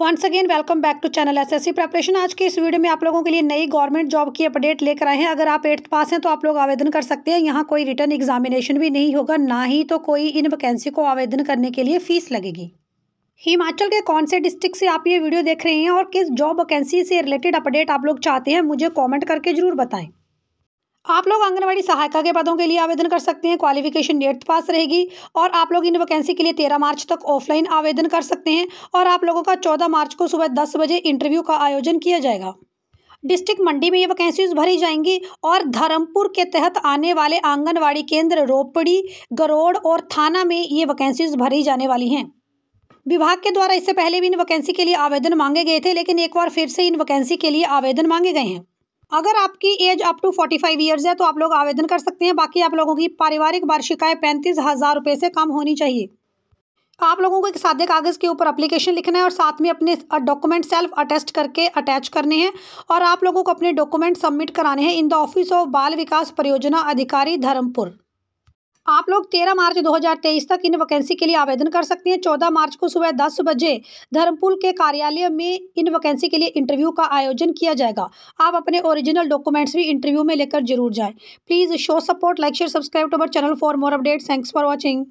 once again welcome back to channel SSC preparation आज के इस वीडियो में आप लोगों के लिए नई गवर्नमेंट जॉब की अपडेट लेकर आए हैं अगर आप एट्थ पास हैं तो आप लोग आवेदन कर सकते हैं यहाँ कोई रिटर्न एग्जामिनेशन भी नहीं होगा ना ही तो कोई इन वैकेंसी को आवेदन करने के लिए फीस लगेगी हिमाचल के कौन से डिस्ट्रिक्ट से आप ये वीडियो देख रहे हैं और किस जॉब वैकेंसी से रिलेटेड अपडेट आप लोग चाहते हैं मुझे कॉमेंट करके ज़रूर बताएं आप लोग आंगनबाड़ी सहायिका के पदों के लिए आवेदन कर सकते हैं क्वालिफिकेशन डेट पास रहेगी और आप लोग इन वैकेंसी के लिए तेरह मार्च तक ऑफलाइन आवेदन कर सकते हैं और आप लोगों का चौदह मार्च को सुबह दस बजे इंटरव्यू का आयोजन किया जाएगा डिस्ट्रिक्ट मंडी में ये वैकेंसीज भरी जाएंगी और धर्मपुर के तहत आने वाले आंगनबाड़ी केंद्र रोपड़ी गरोड़ और थाना में ये वैकेंसीज भरी जाने वाली हैं विभाग के द्वारा इससे पहले भी इन वैकेंसी के लिए आवेदन मांगे गए थे लेकिन एक बार फिर से इन वैकेंसी के लिए आवेदन मांगे गए हैं अगर आपकी एज अप टू 45 ईयर्स है तो आप लोग आवेदन कर सकते हैं बाकी आप लोगों की पारिवारिक वार्षिक पैंतीस हज़ार रुपये से कम होनी चाहिए आप लोगों को एक सादे कागज़ के ऊपर अप्लीकेशन लिखना है और साथ में अपने डॉक्यूमेंट सेल्फ अटेस्ट करके अटैच करने हैं और आप लोगों को अपने डॉक्यूमेंट सबमिट कराने हैं इन द ऑफिस ऑफ बाल विकास परियोजना अधिकारी धर्मपुर आप लोग 13 मार्च 2023 तक इन वैकेंसी के लिए आवेदन कर सकते हैं 14 मार्च को सुबह 10 बजे धर्मपुर के कार्यालय में इन वैकेंसी के लिए इंटरव्यू का आयोजन किया जाएगा आप अपने ओरिजिनल डॉक्यूमेंट्स भी इंटरव्यू में लेकर जरूर जाएं please show support like share subscribe to our channel for more update thanks for watching